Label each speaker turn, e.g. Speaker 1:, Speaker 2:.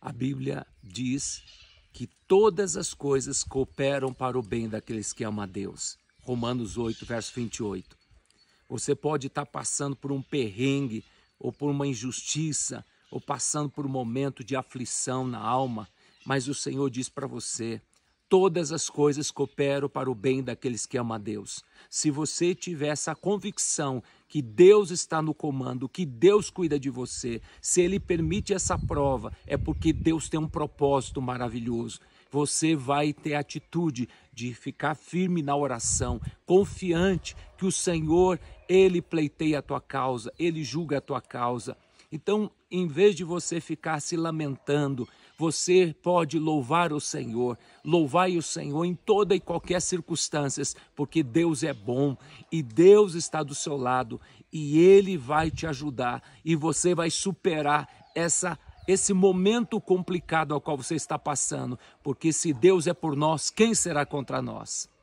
Speaker 1: A Bíblia diz que todas as coisas cooperam para o bem daqueles que amam a Deus. Romanos 8, verso 28. Você pode estar passando por um perrengue, ou por uma injustiça, ou passando por um momento de aflição na alma, mas o Senhor diz para você: todas as coisas cooperam para o bem daqueles que amam a Deus. Se você tiver essa convicção que Deus está no comando, que Deus cuida de você, se Ele permite essa prova, é porque Deus tem um propósito maravilhoso. Você vai ter a atitude de ficar firme na oração, confiante que o Senhor, Ele pleiteia a tua causa, Ele julga a tua causa então, em vez de você ficar se lamentando, você pode louvar o Senhor. louvar o Senhor em toda e qualquer circunstância, porque Deus é bom e Deus está do seu lado e ele vai te ajudar e você vai superar essa esse momento complicado ao qual você está passando, porque se Deus é por nós, quem será contra nós?